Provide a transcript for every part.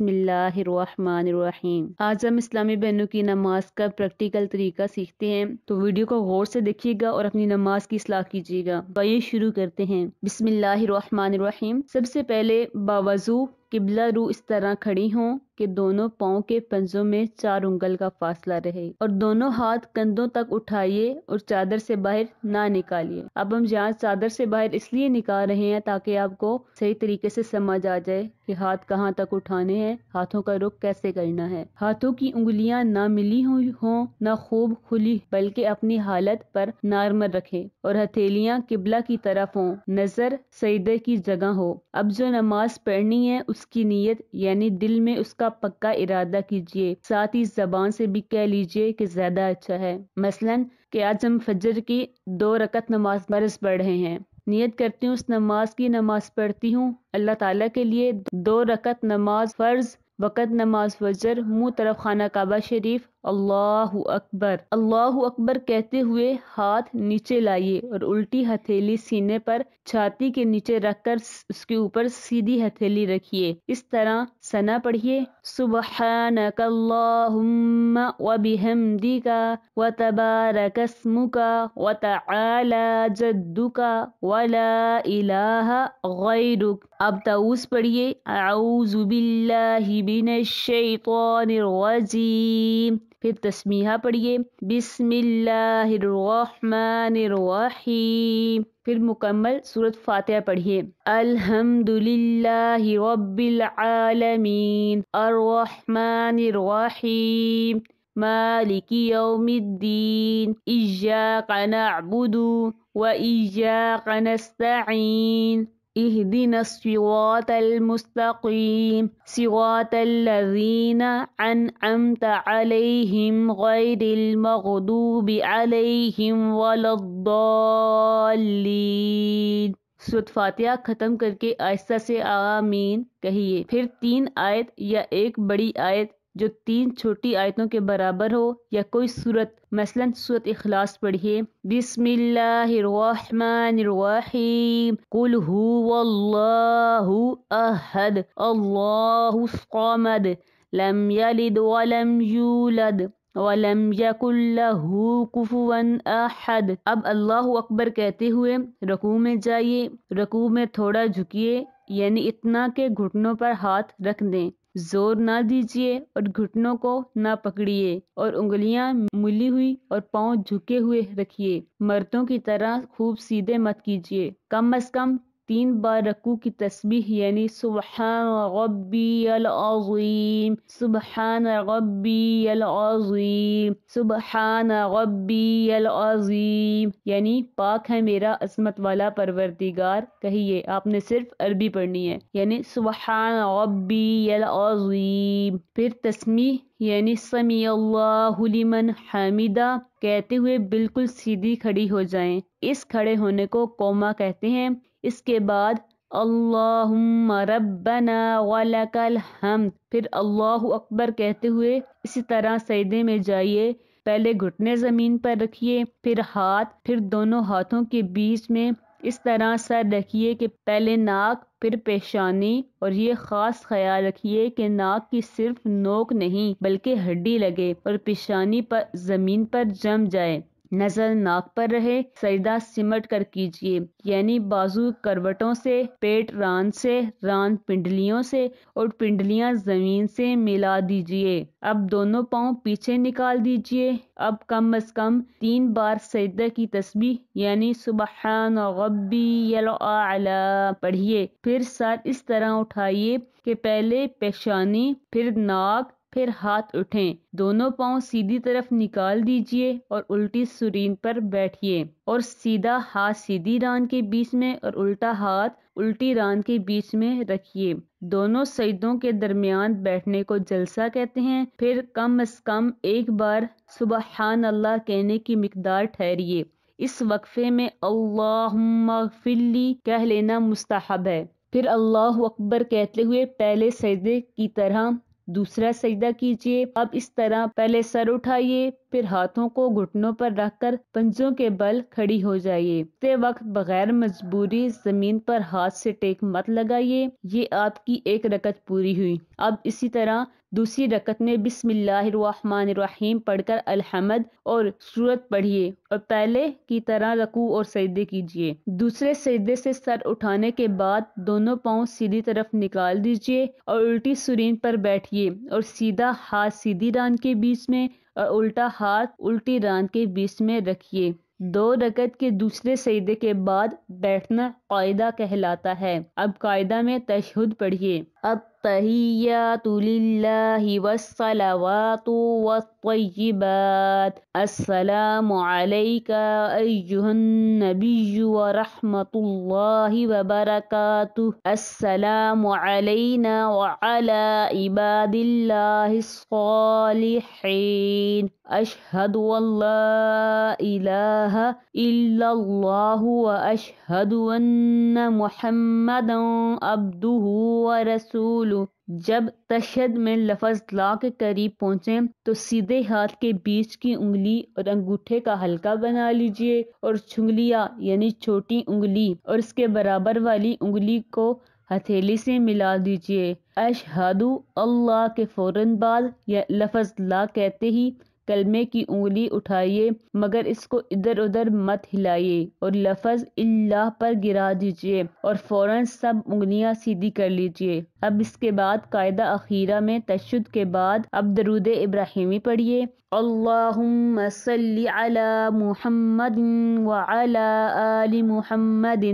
بسم اللہ الرحمن الرحیم آج ہم اسلامی بہنوں کی نماز کا پریکٹیکل طریقہ سیکھتے ہیں تو ویڈیو کو غور سے دیکھیے گا اور اپنی نماز کی اصلاح کیجیے گا بے شروع کرتے ہیں بسم اللہ الرحمن الرحیم سب سے پہلے باوضو قبلہ رو اس طرح کھڑی ہوں کہ دونوں پاؤں کے پنجوں میں چار انگل کا فاصلہ رہے اور دونوں ہاتھ کندھوں تک اٹھائیے اور چادر سے باہر نہ نکالیے اب ہم جہاں چادر سے باہر اس لیے نکال رہے ہیں تاکہ آپ کو صحیح طریقے سے سمجھ آ جائے کہ ہاتھ کہاں تک اٹھانے ہیں ہاتھوں کا رخ کیسے کرنا ہے ہاتھوں کی انگلیاں نہ ملی ہوئی ہوں نہ خوب کھلی بلکہ اپنی حالت پر نارمل رکھے اور ہتھیلیاں قبلہ کی طرف ہوں نظر سیدے کی جگہ ہو اب جو نماز پڑھنی ہے اس کی نیت یعنی دل میں اس کا پکا ارادہ کیجیے کہہ لیجیے زیادہ اچھا ہے مثلا کہ آج ہم فجر کی دو رکعت نماز برس پڑھ رہے ہیں نیت کرتی ہوں اس نماز کی نماز پڑھتی ہوں اللہ تعالیٰ کے لیے دو رکعت نماز فرض وقت نماز وجر منہ طرف خانہ کعبہ شریف اللہ اکبر اللہ اکبر کہتے ہوئے ہاتھ نیچے لائیے اور الٹی ہتھیلی سینے پر چھاتی کے نیچے رکھ کر اس کے اوپر سیدھی ہتھیلی رکھیے اس طرح سنا پڑھیے اللہم و بحمدکا و تبارک اسمکا و تعالی جدکا الہ غیرک اب اعوذ باللہ من بن الرجیم پھر تسمیہ پڑھیے بسم اللہ الرحمن الرحیم پھر مکمل صورت فاتحہ پڑھیے الحمد للہ رب العالمین الرحمن الرحیم مالک یوم الدین کن نعبد و عزا نستعین اهدنا الصراط المستقيم صراط الذين أنعمت عليهم غير المغضوب عليهم ولا الضالين सूरत ختم کر کے आहिस्ता سے आमीन کہیے پھر تین آیت یا ایک بڑی آیت جو تین چھوٹی آیتوں کے برابر ہو یا کوئی صورت مثلا صورت اخلاص پڑھیے بسم اللہ اللہ الرحمن الرحیم قل لم یلد ولم ولم یولد احد اب اللہ اکبر کہتے ہوئے رکوع میں جائیے رکوع میں تھوڑا جھکیے یعنی اتنا کہ گھٹنوں پر ہاتھ رکھ دیں زور نہ دیجیے اور گھٹنوں کو نہ پکڑیے اور انگلیاں ملی ہوئی اور پاؤں جھکے ہوئے رکھیے مردوں کی طرح خوب سیدھے مت کیجیے کم از کم تین بار رکو کی تسبیح یعنی سبحان ربی العظیم سبحان ربی العظیم سبحان ربی العظیم یعنی پاک ہے میرا عظمت والا پروردگار کہیے آپ نے صرف عربی پڑھنی ہے یعنی سبحان ربی العظیم پھر تسبیح یعنی سمی اللہ لمن حمیدہ کہتے ہوئے بالکل سیدھی کھڑی ہو جائیں اس کھڑے ہونے کو کوما کہتے ہیں اس کے بعد اللہم ربنا ولک الحمد پھر اللہ اکبر کہتے ہوئے اسی طرح سجدے میں جائیے پہلے گھٹنے زمین پر رکھیے پھر ہاتھ پھر دونوں ہاتھوں کے بیچ میں اس طرح سر رکھئے کہ پہلے ناک پھر پیشانی اور یہ خاص خیال رکھیے کہ ناک کی صرف نوک نہیں بلکہ ہڈی لگے اور پیشانی پر زمین پر جم جائے نظر ناک پر رہے سجدہ سمٹ کر کیجیے یعنی بازو کروٹوں سے پیٹ ران سے ران پنڈلیوں سے اور پنڈلیاں زمین سے ملا دیجیے اب دونوں پاؤں پیچھے نکال دیجیے اب کم از کم تین بار سجدہ کی تسبیح یعنی سبحان غبی صبح پڑھیے پھر سر اس طرح اٹھائیے کہ پہلے پیشانی پھر ناک پھر ہاتھ اٹھیں دونوں پاؤں سیدھی طرف نکال دیجئے اور الٹی سرین پر بیٹھیے اور سیدھا ہاتھ سیدھی ران کے بیچ میں اور الٹا ہاتھ الٹی ران کے بیچ میں رکھیے دونوں سجدوں کے درمیان بیٹھنے کو جلسہ کہتے ہیں پھر کم از کم ایک بار سبحان اللہ کہنے کی مقدار ٹھہریے اس وقفے میں اللہم لی کہہ لینا مستحب ہے پھر اللہ اکبر کہتے ہوئے پہلے سجدے کی طرح دوسرا سجدہ کیجیے اب اس طرح پہلے سر اٹھائیے پھر ہاتھوں کو گھٹنوں پر رکھ کر پنجوں کے بل کھڑی ہو جائیے تے وقت بغیر مجبوری زمین پر ہاتھ سے ٹیک مت لگائیے یہ آپ کی ایک رکت پوری ہوئی اب اسی طرح دوسری رکت میں بسم اللہ الرحمن الرحیم پڑھ کر الحمد اور سورت پڑھیے اور پہلے کی طرح رکوع اور سجدے کیجیے دوسرے سجدے سے سر اٹھانے کے بعد دونوں پاؤں سیدھی طرف نکال دیجیے اور الٹی سرین پر بیٹھیے اور سیدھا ہاتھ سیدھی ران کے بیچ میں اور الٹا ہاتھ الٹی ران کے بیچ میں رکھیے دو رکت کے دوسرے سجدے کے بعد بیٹھنا قائدہ کہلاتا ہے اب قاعدہ میں تشہد پڑھیے والصلوات والطیبات السلام علیکہ علیکم النبی ورحمت اللہ وبرکاتہ السلام علینا وعلا عباد اللہ الصالحین اشہد واللہ الہ الا اللہ واشہد ان ان محمد ابد و رسول جب تشہد میں لفظ لا کے قریب پہنچیں تو سیدھے ہاتھ کے بیچ کی انگلی اور انگوٹھے کا حلقہ بنا لیجئے اور چھنگلیا یعنی چھوٹی انگلی اور اس کے برابر والی انگلی کو ہتھیلی سے ملا دیجئے اشہدو اللہ کے فوراً بعد یا لفظ لا کہتے ہی کلمے کی انگلی اٹھائیے مگر اس کو ادھر ادھر مت ہلائیے اور لفظ اللہ پر گرا دیجئے اور فوراں سب انگلیاں سیدھی کر لیجئے اب اس کے بعد قائدہ اخیرہ میں تشد کے بعد اب درود ابراہیمی پڑھئے اللہم صلی علی محمد وعلی آل محمد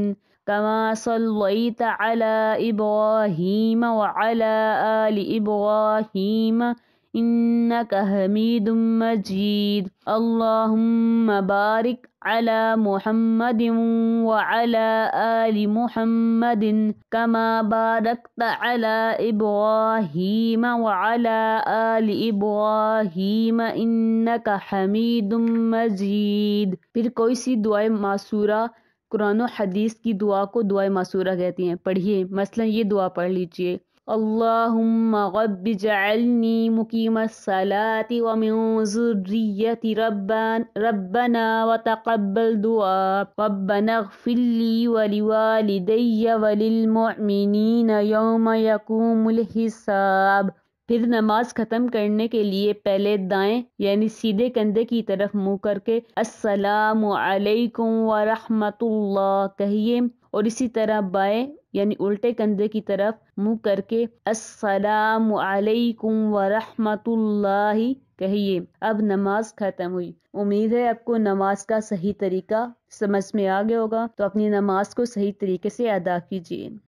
کما صلیت علی ابراہیم وعلی آل ابراہیم ابراہیم انق حمیدم اللہ مبارک اللہ محمد آل محمد کم بارک تلا اب ہی آل علی ابا ہی مَ مجید پھر کوئی سی دعائیں معصورہ قرآن و حدیث کی دعا کو دعائیں معصورہ کہتی ہیں پڑھیے مثلا یہ دعا پڑھ لیجئے اللہم غب جعلنی مقیم الصلاة ومن ذریت ربنا وتقبل دعا ربنا اغفر لی ولوالدی وللمؤمنین یوم یکوم الحساب پھر نماز ختم کرنے کے لیے پہلے دائیں یعنی سیدھے کندے کی طرف مو کر کے السلام علیکم ورحمت اللہ کہیے اور اسی طرح بائیں یعنی الٹے کندھے کی طرف منہ کر کے السلام علیکم ورحمۃ اللہ کہیے اب نماز ختم ہوئی امید ہے آپ کو نماز کا صحیح طریقہ سمجھ میں آ گیا ہوگا تو اپنی نماز کو صحیح طریقے سے ادا کیجیے